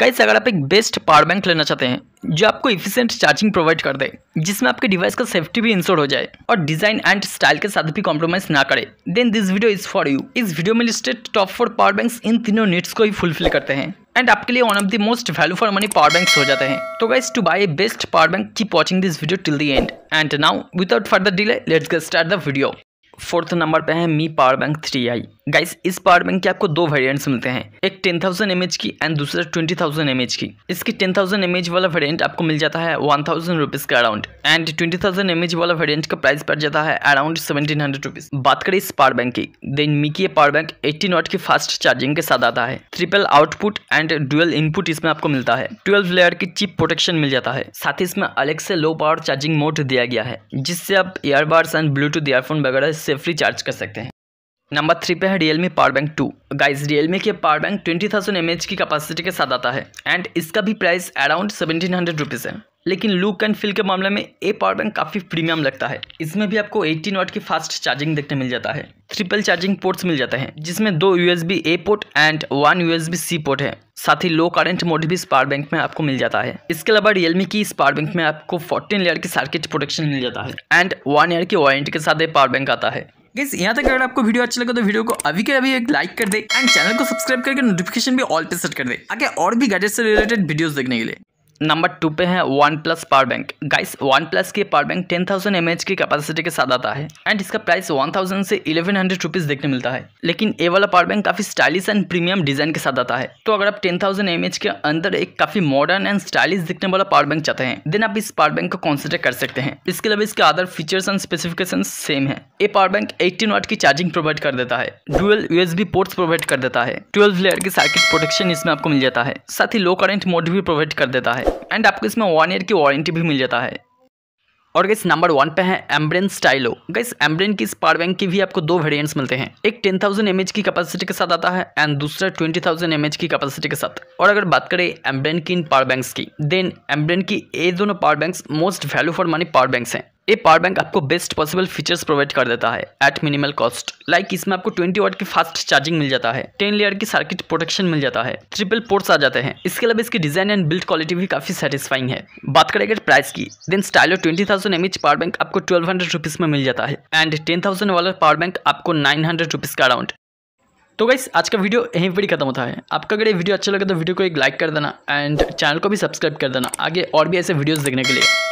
guys अगर आप एक बेस्ट पावर बैंक लेना चाहते हैं जो आपको इफिशियंट चार्जिंग प्रोवाइड कर दे जिसमें आपके डिवाइस का सेफ्टी भी इंश्योर हो जाए और डिजाइन एंड स्टाइल के साथ भी कॉम्प्रोमाइज ना करे then this video is for you इस वीडियो में listed top four power bank इन तीनों नीड्स को ही फुलफिल करते हैं एंड आपके लिए one of the most value for money power bank हो जाते हैं तो guys to buy best power bank keep watching this video till the end and now without further delay let's get start the video fourth number पे है Mi power bank three I guys इस power bank के आपको दो variants मिलते हैं एक ten thousand M की एंड दूसरा ट्वेंटी थाउजेंड एम की इसकी टेन थाउजेंड एम वाला वेरिएंट आपको मिल जाता है वन थाउजेंड रुपीज़ का around and twenty thousand M वाला वेरिएंट का प्राइस पड़ जाता है अराउंड सेवेंटीन हंड्रेड रुपीज़ बात करें इस पावर बैंक की देन मी की पावर बैंक एट्टी नॉट की फास्ट चार्जिंग के साथ आता है triple output and dual input इसमें आपको मिलता है ट्वेल्व लेयर की चिप प्रोटेक्शन मिल जाता है साथ ही इसमें अलग से लो पावर चार्जिंग मोड दिया गया है जिससे आप ईयरबड्स एंड ब्लूटूथ ईयरफोन वगैरह सेफली फ्री चार्ज कर सकते हैं नंबर थ्री पे है Realme power bank two guys Realme के power bank twenty thousand M की कैपेसिटी के साथ आता है एंड इसका भी price around seventeen hundred rupees है लेकिन लुक एंड फील के मामले में ए पावर बैंक काफ़ी प्रीमियम लगता है इसमें भी आपको 18 वाट की फास्ट चार्जिंग देखने मिल जाता है ट्रिपल चार्जिंग पोर्ट्स मिल जाते हैं जिसमें दो B A port and one B C port है साथ ही लो करंट मोड भी इस पावर बैंक में आपको मिल जाता है इसके अलावा रियलमी की इस पावर बैंक में आपको फोर्टीन लेयर की सर्किट प्रोटेक्शन मिल जाता है एंड वन ईयर की वारंटी के साथ ये पावर बैंक आता है यहाँ तक अगर आपको वीडियो अच्छा लगे तो वीडियो को अभी के अभी एक लाइक कर दे एंड चैनल को सब्सक्राइब करके नोटिफिकेशन भी ऑल पे सेट कर दे आगे और भी गैजेट से रिलेटेड वीडियोस देखने के लिए नंबर टू पे है OnePlus power bank guys OnePlus के power bank ten thousand M की कैपेसिटी के साथ आता है एंड इसका प्राइस वन थाउजेंड से इलेवन हंड्रेड रुपीज देखने मिलता है लेकिन ये वाला पावर बैंक काफी स्टाइलिश एंड प्रीमियम डिजाइन के साथ आता है तो अगर आप टेन थाउजेंड एम के अंदर एक काफी मॉडर्न एंड स्टाइलिश दिखने वाला पावर बैंक चाहते हैं देन आप इस पावर बैंक को कॉन्सिडर कर सकते हैं इसके अलावा इसके other features and specification same है ये पावर बैंक एटीन वाट की चार्जिंग प्रोवाइड कर देता है डुअल यूएसबी पोर्ट्स प्रोवाइड कर देता है ट्वेल्व लेयर की सर्किट प्रोटेक्शन इसमें आपको मिल जाता है साथ ही लो करेंट मोड भी प्रोवाइड कर देता है एंड आपको इसमें वन ईयर की वारंटी भी मिल जाता है और गैस नंबर वन पे है एम्ब्रेन स्टाइलो गैस एम्ब्रेन की पावर बैंक की भी आपको दो वेरिएंट्स मिलते हैं एक 10,000 थाउजेंड की कैपेसिटी के साथ आता है एंड दूसरा 20,000 थाउजेंड की कैपेसिटी के साथ और अगर बात करें एम्ब्रेन की इन पावर बैंक्स की देन एम्ब्रेन की ये दोनों power banks most value for money power banks हैं ये पावर बैंक आपको बेस्ट पॉसिबल फीचर्स प्रोवाइड कर देता है एट मिनिमल कॉस्ट लाइक इसमें आपको 20 वाट की फास्ट चार्जिंग मिल जाता है 10 लेयर की सर्किट प्रोटेक्शन मिल जाता है ट्रिपल पोर्ट्स आ जाते हैं इसके अलावा इसकी डिजाइन एंड बिल्ड क्वालिटी भी काफी सेटिस्फाइंग है बात करें अगर प्राइस की then Stylo twenty thousand M power bank आपको ट्वेल्व हंड्रेड रुपीज में मिल जाता है एंड टेन थाउजेंड वाला पावर बैंक आपको नाइन हंड्रेड रुपीज का अराउंड तो गाइस आज का वीडियो यहीं पर ही खत्म होता है आपका अगर ये वीडियो अच्छा लगे तो वीडियो को एक लाइक कर देना एंड चैनल को भी सब्सक्राइब कर देना आगे और भी ऐसे वीडियोज देखने के लिए